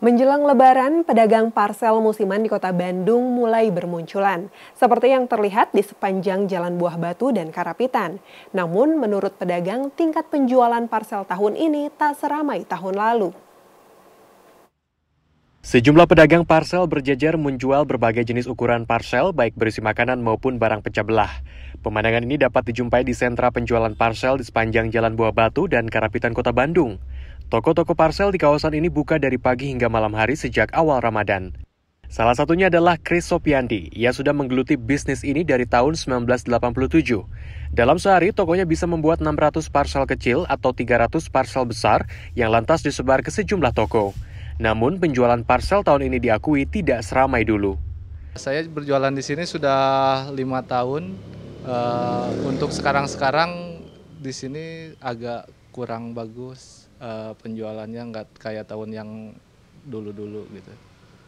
Menjelang lebaran, pedagang parsel musiman di kota Bandung mulai bermunculan, seperti yang terlihat di sepanjang Jalan Buah Batu dan Karapitan. Namun, menurut pedagang, tingkat penjualan parsel tahun ini tak seramai tahun lalu. Sejumlah pedagang parsel berjejer menjual berbagai jenis ukuran parsel, baik berisi makanan maupun barang pecah belah. Pemandangan ini dapat dijumpai di sentra penjualan parsel di sepanjang Jalan Buah Batu dan Karapitan Kota Bandung. Toko-toko parsel di kawasan ini buka dari pagi hingga malam hari sejak awal Ramadan. Salah satunya adalah Chris Sopiandi. Ia sudah menggeluti bisnis ini dari tahun 1987. Dalam sehari, tokonya bisa membuat 600 parsel kecil atau 300 parsel besar yang lantas disebar ke sejumlah toko. Namun, penjualan parsel tahun ini diakui tidak seramai dulu. Saya berjualan di sini sudah lima tahun. Eh, untuk sekarang-sekarang di sini agak kurang bagus uh, penjualannya nggak kayak tahun yang dulu-dulu gitu.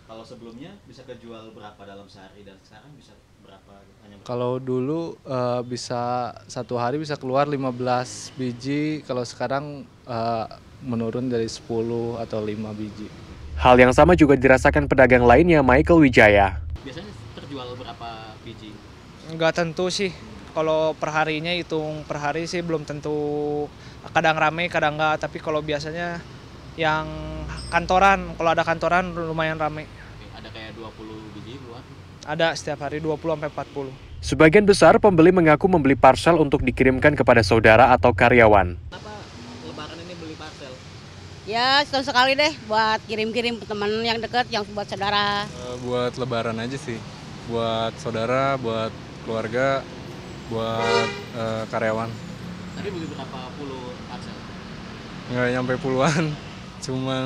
Kalau sebelumnya bisa kejual berapa dalam sehari dan sekarang bisa berapa? Gitu? berapa? Kalau dulu uh, bisa satu hari bisa keluar 15 biji, kalau sekarang uh, menurun dari 10 atau 5 biji. Hal yang sama juga dirasakan pedagang lainnya Michael Wijaya. Biasanya terjual berapa biji? Nggak tentu sih. Kalau perharinya hitung per hari sih belum tentu kadang rame kadang enggak tapi kalau biasanya yang kantoran kalau ada kantoran lumayan rame ada kayak 20 biji buat ada setiap hari 20 sampai 40 sebagian besar pembeli mengaku membeli parcel untuk dikirimkan kepada saudara atau karyawan apa lebaran ini beli parcel ya setahun sekali deh buat kirim-kirim teman yang dekat yang buat saudara eh, buat lebaran aja sih buat saudara buat keluarga buat uh, karyawan Tadi beli berapa puluh parcel Nggak nyampe puluhan, cuman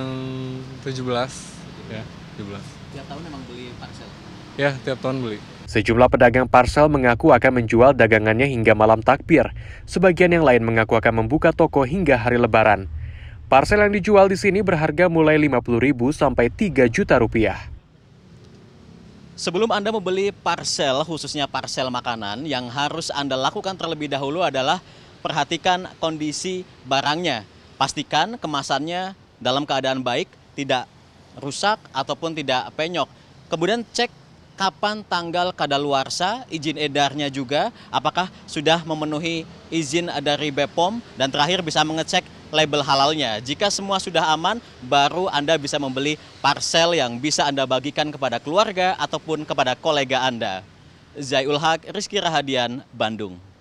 17. belas Ya, 17. Tiap tahun emang beli parcel Ya, tiap tahun beli. Sejumlah pedagang parcel mengaku akan menjual dagangannya hingga malam takbir. Sebagian yang lain mengaku akan membuka toko hingga hari lebaran. parcel yang dijual di sini berharga mulai 50.000 sampai 3 juta rupiah. Sebelum Anda membeli parcel khususnya parcel makanan, yang harus Anda lakukan terlebih dahulu adalah perhatikan kondisi barangnya. Pastikan kemasannya dalam keadaan baik, tidak rusak ataupun tidak penyok. Kemudian cek kapan tanggal kadaluarsa, izin edarnya juga, apakah sudah memenuhi izin dari BPOM, dan terakhir bisa mengecek label halalnya. Jika semua sudah aman, baru Anda bisa membeli parsel yang bisa Anda bagikan kepada keluarga ataupun kepada kolega Anda. Zaiul Haq, Rizky Rahadian, Bandung.